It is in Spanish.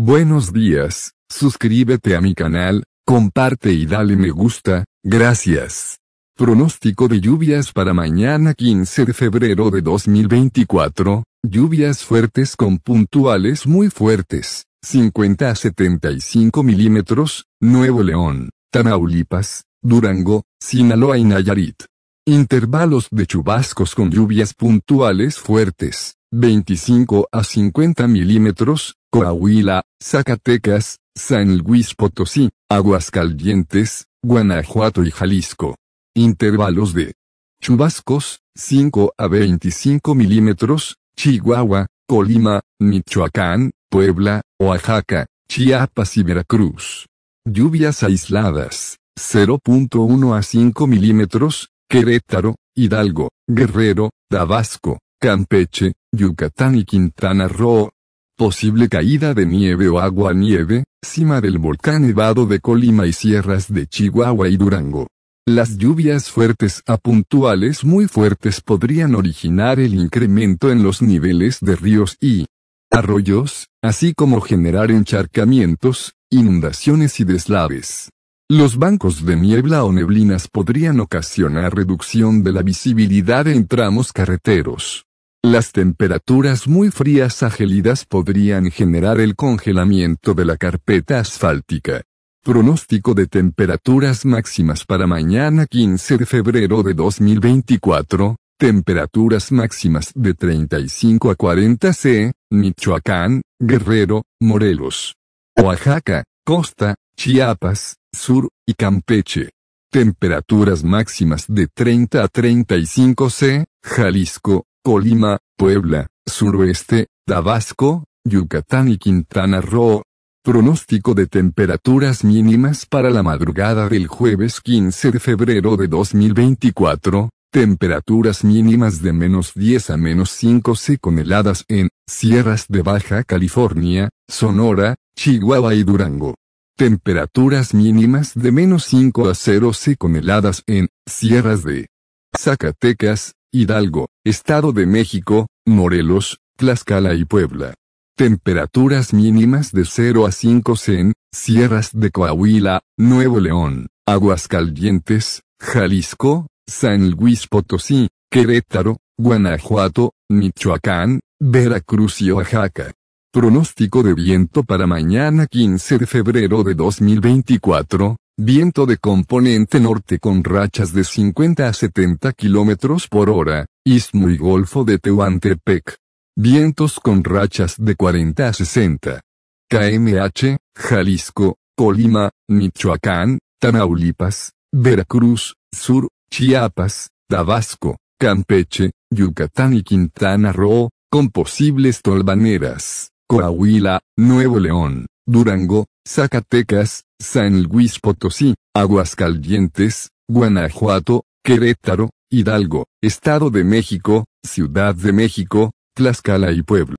Buenos días, suscríbete a mi canal, comparte y dale me gusta, gracias. Pronóstico de lluvias para mañana 15 de febrero de 2024, lluvias fuertes con puntuales muy fuertes, 50 a 75 milímetros, Nuevo León, Tamaulipas, Durango, Sinaloa y Nayarit. Intervalos de chubascos con lluvias puntuales fuertes, 25 a 50 milímetros, Coahuila, Zacatecas, San Luis Potosí, Aguascalientes, Guanajuato y Jalisco. Intervalos de chubascos, 5 a 25 milímetros, Chihuahua, Colima, Michoacán, Puebla, Oaxaca, Chiapas y Veracruz. Lluvias aisladas, 0.1 a 5 milímetros, Querétaro, Hidalgo, Guerrero, Tabasco, Campeche, Yucatán y Quintana Roo, Posible caída de nieve o agua nieve, cima del volcán Nevado de Colima y sierras de Chihuahua y Durango. Las lluvias fuertes a puntuales muy fuertes podrían originar el incremento en los niveles de ríos y arroyos, así como generar encharcamientos, inundaciones y deslaves. Los bancos de niebla o neblinas podrían ocasionar reducción de la visibilidad en tramos carreteros. Las temperaturas muy frías a podrían generar el congelamiento de la carpeta asfáltica. Pronóstico de temperaturas máximas para mañana 15 de febrero de 2024, temperaturas máximas de 35 a 40 C, Michoacán, Guerrero, Morelos, Oaxaca, Costa, Chiapas, Sur, y Campeche. Temperaturas máximas de 30 a 35 C, Jalisco, Colima, Puebla, suroeste, Tabasco, Yucatán y Quintana Roo. Pronóstico de temperaturas mínimas para la madrugada del jueves 15 de febrero de 2024, temperaturas mínimas de menos 10 a menos 5 C con heladas en sierras de Baja California, Sonora, Chihuahua y Durango. Temperaturas mínimas de menos 5 a 0 C con heladas en sierras de Zacatecas, Hidalgo, Estado de México, Morelos, Tlaxcala y Puebla. Temperaturas mínimas de 0 a 5 Cen, Sierras de Coahuila, Nuevo León, Aguascalientes, Jalisco, San Luis Potosí, Querétaro, Guanajuato, Michoacán, Veracruz y Oaxaca. Pronóstico de viento para mañana 15 de febrero de 2024, viento de componente norte con rachas de 50 a 70 km por hora, istmo y golfo de Tehuantepec. Vientos con rachas de 40 a 60. KMH, Jalisco, Colima, Michoacán, Tamaulipas, Veracruz, Sur, Chiapas, Tabasco, Campeche, Yucatán y Quintana Roo, con posibles tolvaneras, Coahuila, Nuevo León, Durango, Zacatecas, San Luis Potosí, Aguascalientes, Guanajuato, Querétaro, Hidalgo, Estado de México, Ciudad de México, Tlaxcala y Puebla.